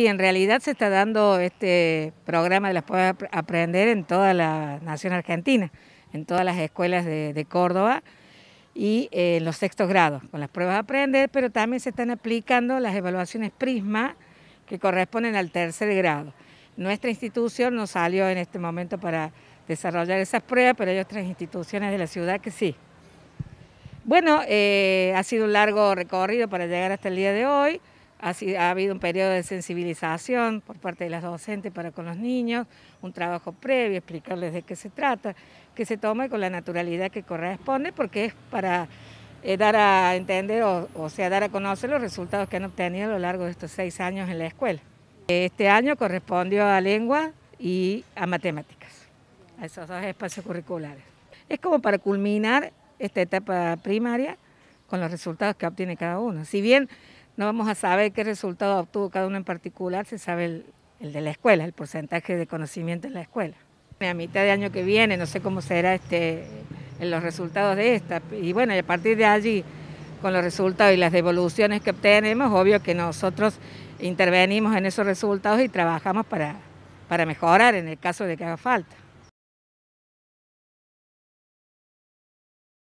Y en realidad se está dando este programa de las a Aprender en toda la nación argentina, en todas las escuelas de, Córdoba y eh, en los sextos grados, con las pruebas Aprender, pero también se están aplicando las evaluaciones PRISMA que corresponden al tercer grado. Nuestra institución no salió en este momento para desarrollar esas pruebas, pero hay otras instituciones de la ciudad que sí. Bueno, eh, ha sido un largo recorrido para llegar hasta el día de hoy. Ha, habido un periodo de sensibilización por parte de las docentes para con los niños, un trabajo previo, explicarles de qué se trata, que se tome con la naturalidad que corresponde, porque es para eh, dar a entender o, o, sea, dar a conocer los resultados que han obtenido a lo largo de estos seis años en la escuela. Este año correspondió a lengua y a matemáticas, a esos dos espacios curriculares. Es como para culminar esta etapa primaria con los resultados que obtiene cada uno. Si bien no vamos a saber qué resultado obtuvo cada uno en particular, se sabe el, de la escuela, el porcentaje de conocimiento en la escuela. A mitad de año que viene, no sé cómo será este, los resultados de esta. Y bueno, a partir de allí, con los resultados y las devoluciones que obtenemos, obvio que nosotros intervenimos en esos resultados y trabajamos para, para mejorar en el caso de que haga falta.